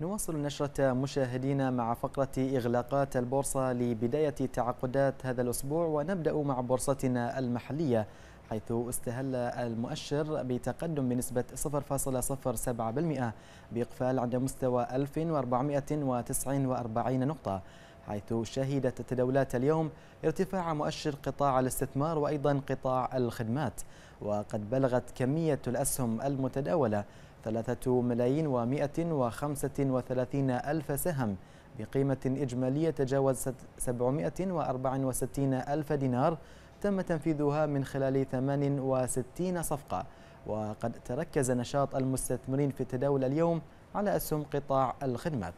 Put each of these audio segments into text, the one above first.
نواصل نشرة مشاهدينا مع فقرة إغلاقات البورصة لبداية تعاقدات هذا الأسبوع ونبدأ مع بورصتنا المحلية حيث استهل المؤشر بتقدم بنسبة 0.07% بإقفال عند مستوى 1449 نقطة حيث شهدت التداولات اليوم ارتفاع مؤشر قطاع الاستثمار وأيضا قطاع الخدمات وقد بلغت كمية الأسهم المتداولة ثلاثة ملايين وخمسة وثلاثين ألف سهم بقيمة إجمالية تجاوزت وستين ألف دينار تم تنفيذها من خلال 68 صفقة وقد تركز نشاط المستثمرين في التداول اليوم على أسهم قطاع الخدمات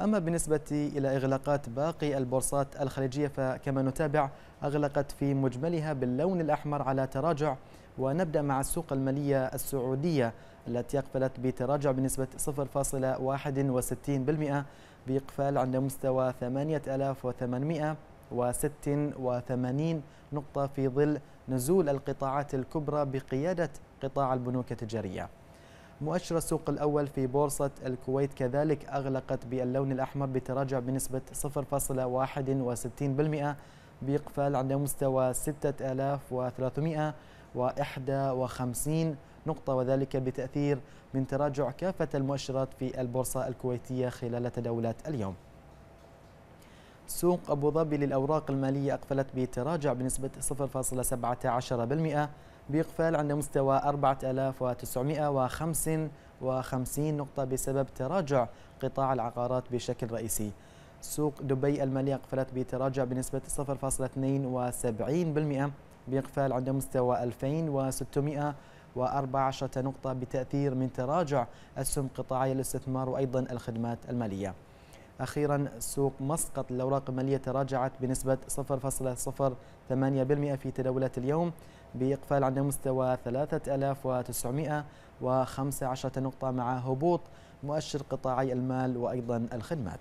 أما بالنسبة إلى إغلاقات باقي البورصات الخليجية فكما نتابع أغلقت في مجملها باللون الأحمر على تراجع ونبدأ مع السوق المالية السعودية التي أقفلت بتراجع بنسبة 0.61% بإقفال عند مستوى 8886 نقطة في ظل نزول القطاعات الكبرى بقيادة قطاع البنوك التجارية مؤشر السوق الأول في بورصة الكويت كذلك أغلقت باللون الأحمر بتراجع بنسبة 0.61% بإقفال عند مستوى 6300 51 نقطة وذلك بتأثير من تراجع كافة المؤشرات في البورصة الكويتية خلال تداولات اليوم سوق أبو ظبي للأوراق المالية أقفلت بتراجع بنسبة 0.17% بإقفال عند مستوى 4955 نقطة بسبب تراجع قطاع العقارات بشكل رئيسي سوق دبي المالية أقفلت بتراجع بنسبة 0.72% بإقفال عند مستوى 2614 نقطة بتأثير من تراجع أسهم قطاعي الاستثمار وأيضا الخدمات المالية أخيرا سوق مسقط للأوراق المالية تراجعت بنسبة 0.08% في تداولات اليوم بإقفال عند مستوى 3915 نقطة مع هبوط مؤشر قطاعي المال وأيضا الخدمات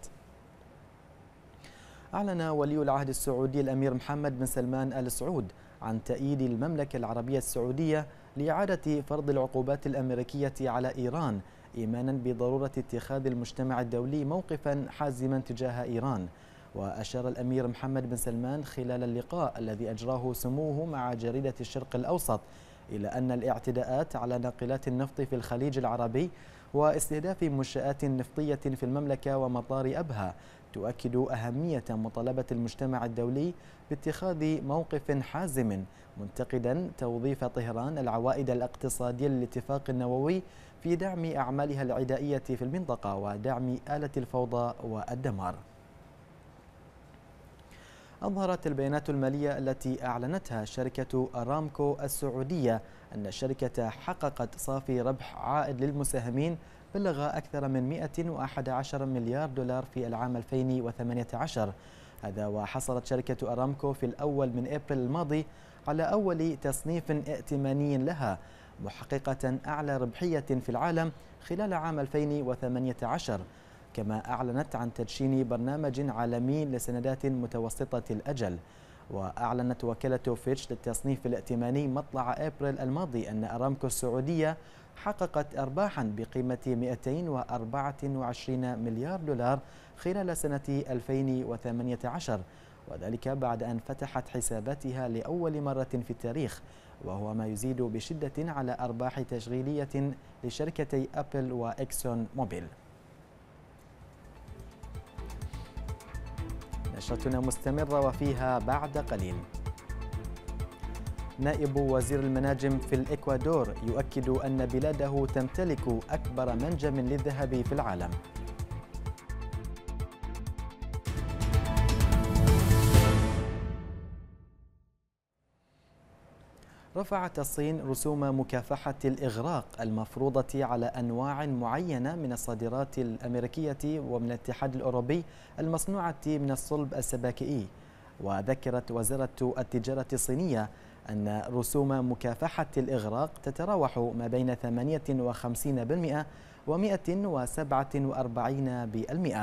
أعلن ولي العهد السعودي الأمير محمد بن سلمان آل سعود عن تأييد المملكة العربية السعودية لإعادة فرض العقوبات الأمريكية على إيران إيمانا بضرورة اتخاذ المجتمع الدولي موقفا حازما تجاه إيران وأشار الأمير محمد بن سلمان خلال اللقاء الذي أجراه سموه مع جريدة الشرق الأوسط إلى أن الاعتداءات على ناقلات النفط في الخليج العربي واستهداف منشآت نفطية في المملكة ومطار أبها تؤكد أهمية مطالبة المجتمع الدولي باتخاذ موقف حازم منتقدا توظيف طهران العوائد الاقتصادية للاتفاق النووي في دعم أعمالها العدائية في المنطقة ودعم آلة الفوضى والدمار أظهرت البيانات المالية التي أعلنتها شركة أرامكو السعودية أن الشركة حققت صافي ربح عائد للمساهمين بلغ أكثر من 111 مليار دولار في العام 2018 هذا وحصلت شركة أرامكو في الأول من إبريل الماضي على أول تصنيف ائتماني لها محققة أعلى ربحية في العالم خلال عام 2018 كما أعلنت عن تدشين برنامج عالمي لسندات متوسطة الأجل وأعلنت وكالة فيتش للتصنيف الائتماني مطلع أبريل الماضي أن أرامكو السعودية حققت أرباحا بقيمة 224 مليار دولار خلال سنة 2018 وذلك بعد أن فتحت حساباتها لأول مرة في التاريخ وهو ما يزيد بشدة على أرباح تشغيلية لشركتي أبل وإكسون موبيل نشرتنا مستمرة وفيها بعد قليل نائب وزير المناجم في الإكوادور يؤكد أن بلاده تمتلك أكبر منجم للذهب في العالم رفعت الصين رسوم مكافحة الإغراق المفروضة على أنواع معينة من الصادرات الأمريكية ومن الاتحاد الأوروبي المصنوعة من الصلب السباكئي وذكرت وزارة التجارة الصينية أن رسوم مكافحة الإغراق تتراوح ما بين 58% و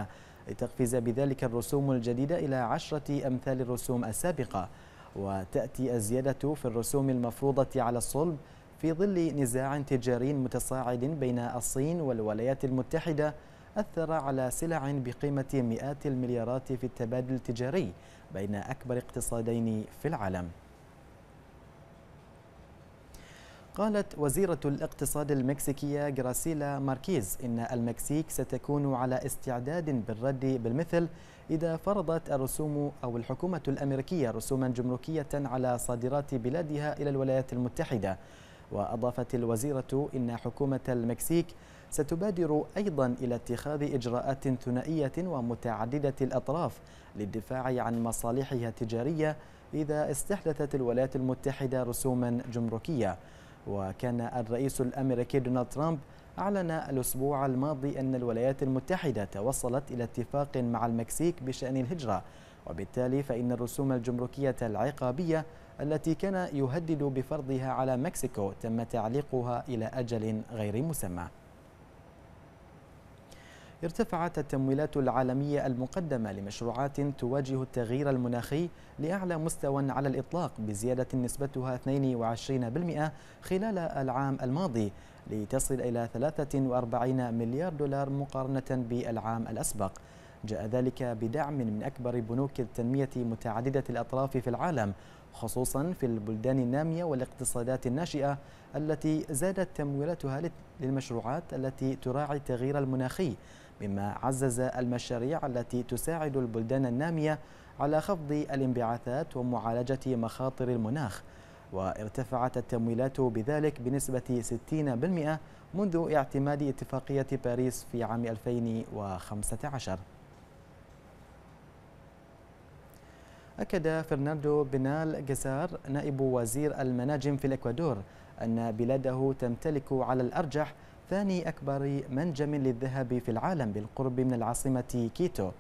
147% لتقفز بذلك الرسوم الجديدة إلى عشرة أمثال الرسوم السابقة وتأتي الزيادة في الرسوم المفروضة على الصلب في ظل نزاع تجاري متصاعد بين الصين والولايات المتحدة أثر على سلع بقيمة مئات المليارات في التبادل التجاري بين أكبر اقتصادين في العالم قالت وزيرة الاقتصاد المكسيكية غراسيلا ماركيز إن المكسيك ستكون على استعداد بالرد بالمثل إذا فرضت الرسوم أو الحكومة الأمريكية رسوما جمركية على صادرات بلادها إلى الولايات المتحدة وأضافت الوزيرة إن حكومة المكسيك ستبادر أيضا إلى اتخاذ إجراءات ثنائية ومتعددة الأطراف للدفاع عن مصالحها التجارية إذا استحدثت الولايات المتحدة رسوما جمركية وكان الرئيس الأمريكي دونالد ترامب أعلن الأسبوع الماضي أن الولايات المتحدة توصلت إلى اتفاق مع المكسيك بشأن الهجرة وبالتالي فإن الرسوم الجمركية العقابية التي كان يهدد بفرضها على مكسيكو تم تعليقها إلى أجل غير مسمى ارتفعت التمويلات العالمية المقدمة لمشروعات تواجه التغيير المناخي لأعلى مستوى على الإطلاق بزيادة نسبتها 22% خلال العام الماضي لتصل إلى 43 مليار دولار مقارنة بالعام الأسبق جاء ذلك بدعم من أكبر بنوك التنمية متعددة الأطراف في العالم خصوصا في البلدان النامية والاقتصادات الناشئة التي زادت تمويلاتها للمشروعات التي تراعي التغيير المناخي مما عزز المشاريع التي تساعد البلدان النامية على خفض الانبعاثات ومعالجة مخاطر المناخ وارتفعت التمويلات بذلك بنسبة 60% منذ اعتماد اتفاقية باريس في عام 2015 أكد فرناندو بنال جزار نائب وزير المناجم في الإكوادور أن بلاده تمتلك على الأرجح ثاني أكبر منجم للذهب في العالم بالقرب من العاصمة كيتو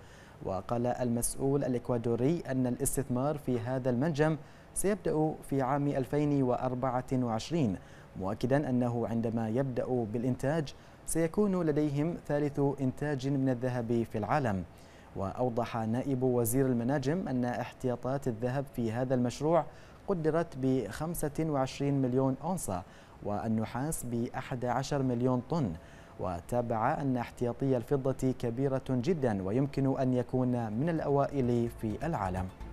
وقال المسؤول الإكوادوري أن الاستثمار في هذا المنجم سيبدأ في عام 2024 مؤكدا أنه عندما يبدأ بالإنتاج سيكون لديهم ثالث إنتاج من الذهب في العالم وأوضح نائب وزير المناجم أن احتياطات الذهب في هذا المشروع قدرت ب 25 مليون أونصة والنحاس ب 11 مليون طن وتابع أن احتياطي الفضة كبيرة جدا ويمكن أن يكون من الأوائل في العالم